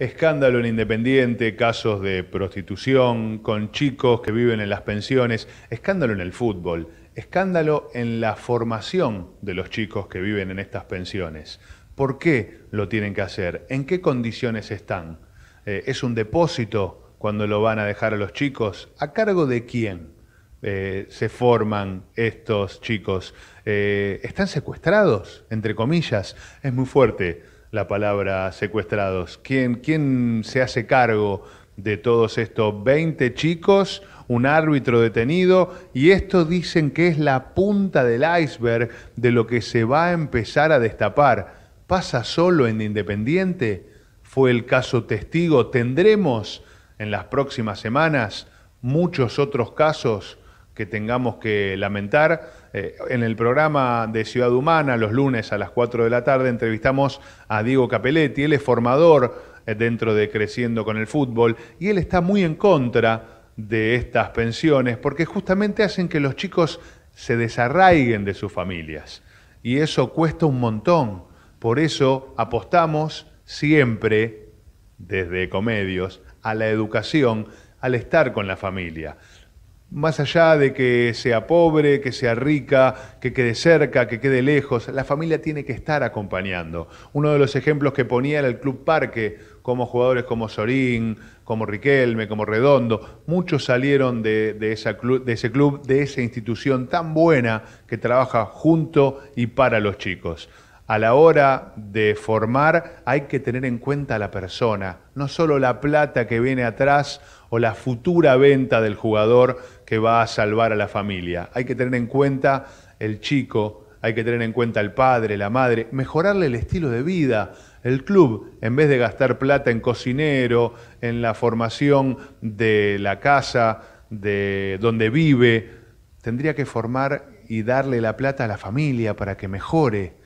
Escándalo en Independiente, casos de prostitución con chicos que viven en las pensiones, escándalo en el fútbol, escándalo en la formación de los chicos que viven en estas pensiones. ¿Por qué lo tienen que hacer? ¿En qué condiciones están? Eh, ¿Es un depósito cuando lo van a dejar a los chicos? ¿A cargo de quién eh, se forman estos chicos? Eh, ¿Están secuestrados, entre comillas? Es muy fuerte la palabra secuestrados. ¿Quién, quién se hace cargo de todos estos 20 chicos, un árbitro detenido, y esto dicen que es la punta del iceberg de lo que se va a empezar a destapar. ¿Pasa solo en Independiente? ¿Fue el caso testigo? ¿Tendremos en las próximas semanas muchos otros casos que tengamos que lamentar. Eh, en el programa de Ciudad Humana, los lunes a las 4 de la tarde, entrevistamos a Diego Capelletti. Él es formador eh, dentro de Creciendo con el Fútbol y él está muy en contra de estas pensiones porque justamente hacen que los chicos se desarraiguen de sus familias. Y eso cuesta un montón. Por eso apostamos siempre, desde Comedios, a la educación, al estar con la familia más allá de que sea pobre, que sea rica, que quede cerca, que quede lejos, la familia tiene que estar acompañando. Uno de los ejemplos que ponía era el Club Parque, como jugadores como Sorín, como Riquelme, como Redondo, muchos salieron de, de ese club, de esa institución tan buena que trabaja junto y para los chicos a la hora de formar hay que tener en cuenta a la persona, no solo la plata que viene atrás o la futura venta del jugador que va a salvar a la familia. Hay que tener en cuenta el chico, hay que tener en cuenta el padre, la madre, mejorarle el estilo de vida. El club, en vez de gastar plata en cocinero, en la formación de la casa, de donde vive, tendría que formar y darle la plata a la familia para que mejore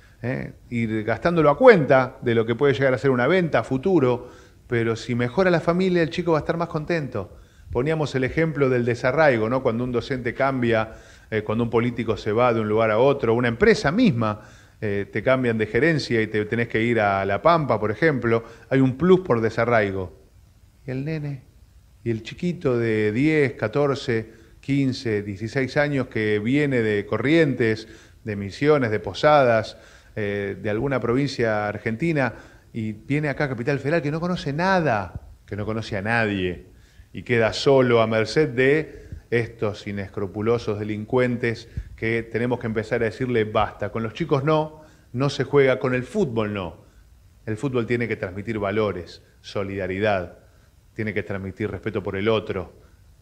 ir ¿eh? gastándolo a cuenta de lo que puede llegar a ser una venta a futuro, pero si mejora la familia, el chico va a estar más contento. Poníamos el ejemplo del desarraigo, ¿no? cuando un docente cambia, eh, cuando un político se va de un lugar a otro, una empresa misma eh, te cambian de gerencia y te tenés que ir a La Pampa, por ejemplo, hay un plus por desarraigo. Y el nene, y el chiquito de 10, 14, 15, 16 años que viene de Corrientes, de Misiones, de Posadas, eh, de alguna provincia argentina y viene acá Capital Federal que no conoce nada, que no conoce a nadie y queda solo a merced de estos inescrupulosos delincuentes que tenemos que empezar a decirle basta, con los chicos no, no se juega, con el fútbol no. El fútbol tiene que transmitir valores, solidaridad, tiene que transmitir respeto por el otro,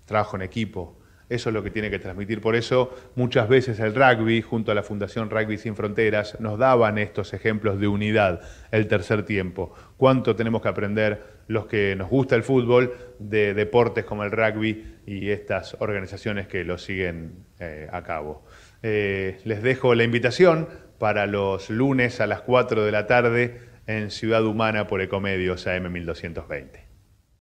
trabajo en equipo, eso es lo que tiene que transmitir. Por eso muchas veces el rugby, junto a la Fundación Rugby Sin Fronteras, nos daban estos ejemplos de unidad, el tercer tiempo. Cuánto tenemos que aprender los que nos gusta el fútbol de deportes como el rugby y estas organizaciones que lo siguen eh, a cabo. Eh, les dejo la invitación para los lunes a las 4 de la tarde en Ciudad Humana por Ecomedios AM 1220.